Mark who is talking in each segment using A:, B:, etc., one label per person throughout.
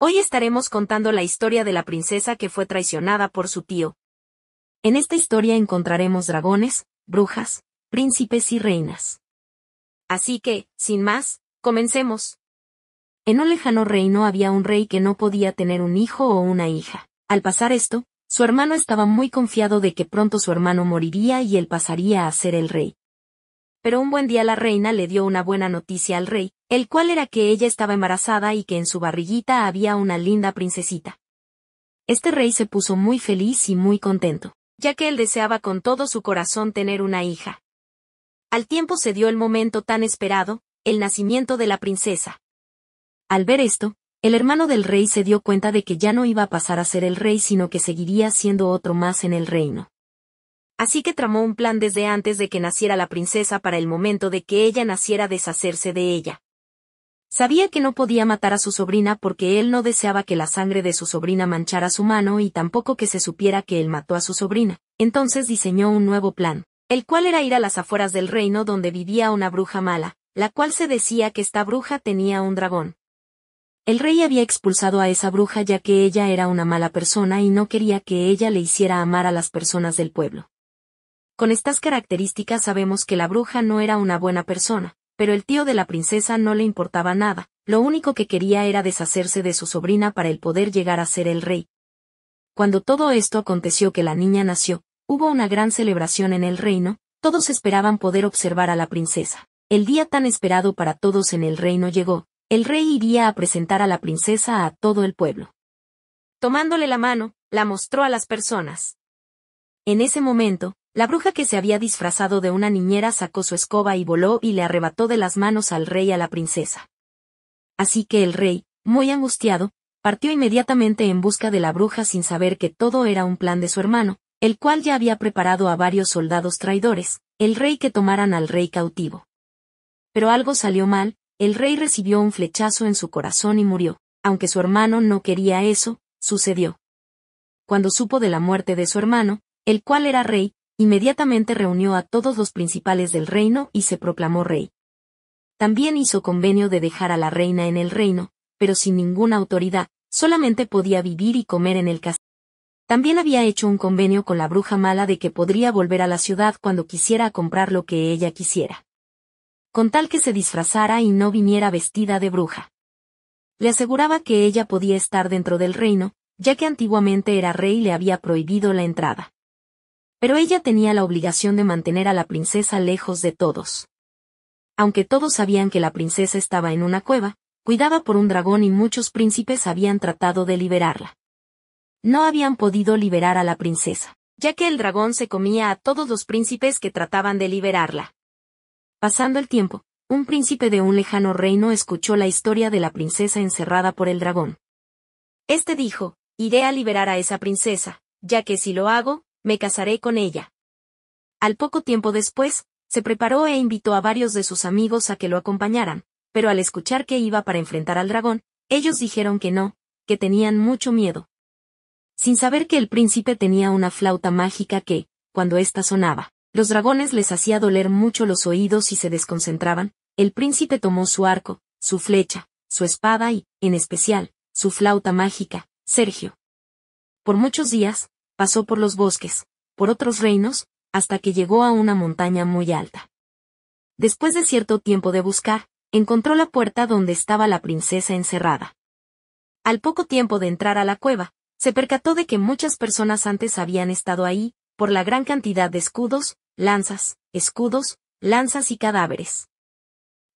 A: Hoy estaremos contando la historia de la princesa que fue traicionada por su tío. En esta historia encontraremos dragones, brujas, príncipes y reinas. Así que, sin más, comencemos. En un lejano reino había un rey que no podía tener un hijo o una hija. Al pasar esto, su hermano estaba muy confiado de que pronto su hermano moriría y él pasaría a ser el rey pero un buen día la reina le dio una buena noticia al rey, el cual era que ella estaba embarazada y que en su barriguita había una linda princesita. Este rey se puso muy feliz y muy contento, ya que él deseaba con todo su corazón tener una hija. Al tiempo se dio el momento tan esperado, el nacimiento de la princesa. Al ver esto, el hermano del rey se dio cuenta de que ya no iba a pasar a ser el rey sino que seguiría siendo otro más en el reino. Así que tramó un plan desde antes de que naciera la princesa para el momento de que ella naciera deshacerse de ella. Sabía que no podía matar a su sobrina porque él no deseaba que la sangre de su sobrina manchara su mano y tampoco que se supiera que él mató a su sobrina. Entonces diseñó un nuevo plan, el cual era ir a las afueras del reino donde vivía una bruja mala, la cual se decía que esta bruja tenía un dragón. El rey había expulsado a esa bruja ya que ella era una mala persona y no quería que ella le hiciera amar a las personas del pueblo. Con estas características sabemos que la bruja no era una buena persona, pero el tío de la princesa no le importaba nada, lo único que quería era deshacerse de su sobrina para el poder llegar a ser el rey. Cuando todo esto aconteció que la niña nació, hubo una gran celebración en el reino, todos esperaban poder observar a la princesa. El día tan esperado para todos en el reino llegó, el rey iría a presentar a la princesa a todo el pueblo. Tomándole la mano, la mostró a las personas. En ese momento, la bruja que se había disfrazado de una niñera sacó su escoba y voló y le arrebató de las manos al rey a la princesa. Así que el rey, muy angustiado, partió inmediatamente en busca de la bruja sin saber que todo era un plan de su hermano, el cual ya había preparado a varios soldados traidores, el rey que tomaran al rey cautivo. Pero algo salió mal, el rey recibió un flechazo en su corazón y murió, aunque su hermano no quería eso, sucedió. Cuando supo de la muerte de su hermano, el cual era rey, Inmediatamente reunió a todos los principales del reino y se proclamó rey. También hizo convenio de dejar a la reina en el reino, pero sin ninguna autoridad, solamente podía vivir y comer en el castillo. También había hecho un convenio con la bruja mala de que podría volver a la ciudad cuando quisiera comprar lo que ella quisiera. Con tal que se disfrazara y no viniera vestida de bruja. Le aseguraba que ella podía estar dentro del reino, ya que antiguamente era rey y le había prohibido la entrada. Pero ella tenía la obligación de mantener a la princesa lejos de todos. Aunque todos sabían que la princesa estaba en una cueva, cuidada por un dragón y muchos príncipes habían tratado de liberarla. No habían podido liberar a la princesa, ya que el dragón se comía a todos los príncipes que trataban de liberarla. Pasando el tiempo, un príncipe de un lejano reino escuchó la historia de la princesa encerrada por el dragón. Este dijo, iré a liberar a esa princesa, ya que si lo hago, me casaré con ella. Al poco tiempo después, se preparó e invitó a varios de sus amigos a que lo acompañaran, pero al escuchar que iba para enfrentar al dragón, ellos dijeron que no, que tenían mucho miedo. Sin saber que el príncipe tenía una flauta mágica que, cuando ésta sonaba, los dragones les hacía doler mucho los oídos y se desconcentraban, el príncipe tomó su arco, su flecha, su espada y, en especial, su flauta mágica, Sergio. Por muchos días, pasó por los bosques, por otros reinos, hasta que llegó a una montaña muy alta. Después de cierto tiempo de buscar, encontró la puerta donde estaba la princesa encerrada. Al poco tiempo de entrar a la cueva, se percató de que muchas personas antes habían estado ahí, por la gran cantidad de escudos, lanzas, escudos, lanzas y cadáveres.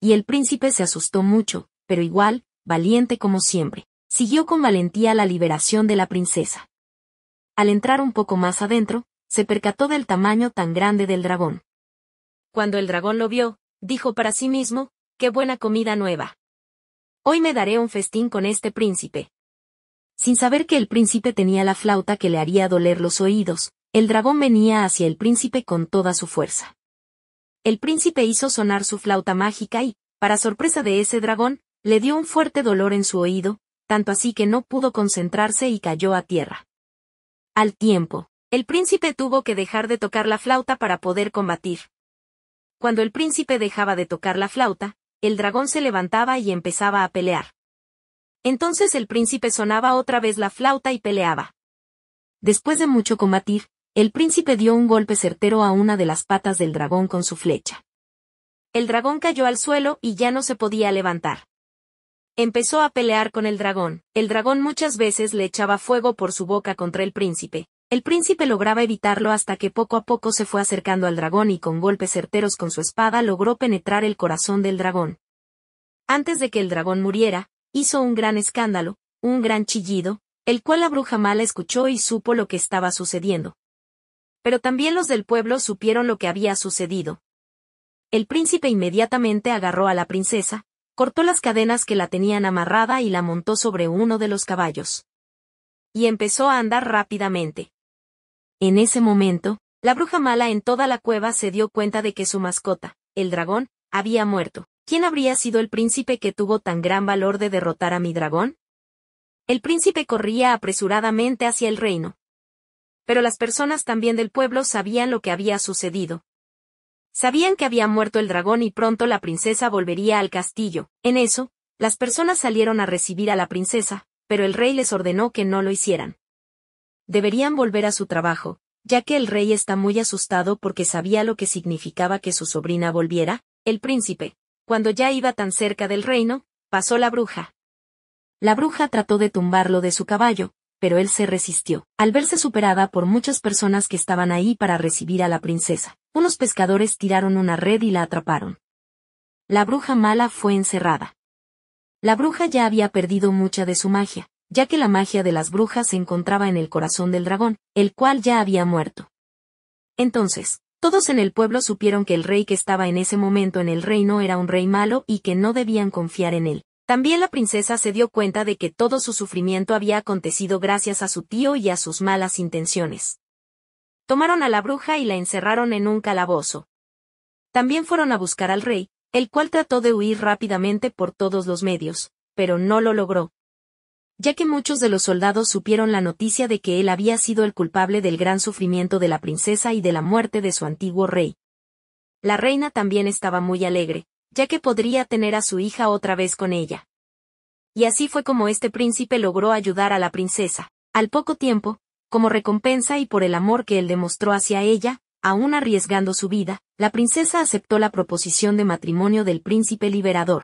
A: Y el príncipe se asustó mucho, pero igual, valiente como siempre, siguió con valentía la liberación de la princesa al entrar un poco más adentro, se percató del tamaño tan grande del dragón. Cuando el dragón lo vio, dijo para sí mismo, qué buena comida nueva. Hoy me daré un festín con este príncipe. Sin saber que el príncipe tenía la flauta que le haría doler los oídos, el dragón venía hacia el príncipe con toda su fuerza. El príncipe hizo sonar su flauta mágica y, para sorpresa de ese dragón, le dio un fuerte dolor en su oído, tanto así que no pudo concentrarse y cayó a tierra. Al tiempo, el príncipe tuvo que dejar de tocar la flauta para poder combatir. Cuando el príncipe dejaba de tocar la flauta, el dragón se levantaba y empezaba a pelear. Entonces el príncipe sonaba otra vez la flauta y peleaba. Después de mucho combatir, el príncipe dio un golpe certero a una de las patas del dragón con su flecha. El dragón cayó al suelo y ya no se podía levantar. Empezó a pelear con el dragón. El dragón muchas veces le echaba fuego por su boca contra el príncipe. El príncipe lograba evitarlo hasta que poco a poco se fue acercando al dragón y con golpes certeros con su espada logró penetrar el corazón del dragón. Antes de que el dragón muriera, hizo un gran escándalo, un gran chillido, el cual la bruja mala escuchó y supo lo que estaba sucediendo. Pero también los del pueblo supieron lo que había sucedido. El príncipe inmediatamente agarró a la princesa, cortó las cadenas que la tenían amarrada y la montó sobre uno de los caballos. Y empezó a andar rápidamente. En ese momento, la bruja mala en toda la cueva se dio cuenta de que su mascota, el dragón, había muerto. ¿Quién habría sido el príncipe que tuvo tan gran valor de derrotar a mi dragón? El príncipe corría apresuradamente hacia el reino. Pero las personas también del pueblo sabían lo que había sucedido, Sabían que había muerto el dragón y pronto la princesa volvería al castillo. En eso, las personas salieron a recibir a la princesa, pero el rey les ordenó que no lo hicieran. Deberían volver a su trabajo, ya que el rey está muy asustado porque sabía lo que significaba que su sobrina volviera, el príncipe. Cuando ya iba tan cerca del reino, pasó la bruja. La bruja trató de tumbarlo de su caballo, pero él se resistió, al verse superada por muchas personas que estaban ahí para recibir a la princesa unos pescadores tiraron una red y la atraparon. La bruja mala fue encerrada. La bruja ya había perdido mucha de su magia, ya que la magia de las brujas se encontraba en el corazón del dragón, el cual ya había muerto. Entonces, todos en el pueblo supieron que el rey que estaba en ese momento en el reino era un rey malo y que no debían confiar en él. También la princesa se dio cuenta de que todo su sufrimiento había acontecido gracias a su tío y a sus malas intenciones tomaron a la bruja y la encerraron en un calabozo. También fueron a buscar al rey, el cual trató de huir rápidamente por todos los medios, pero no lo logró. Ya que muchos de los soldados supieron la noticia de que él había sido el culpable del gran sufrimiento de la princesa y de la muerte de su antiguo rey. La reina también estaba muy alegre, ya que podría tener a su hija otra vez con ella. Y así fue como este príncipe logró ayudar a la princesa. Al poco tiempo, como recompensa y por el amor que él demostró hacia ella, aún arriesgando su vida, la princesa aceptó la proposición de matrimonio del príncipe liberador,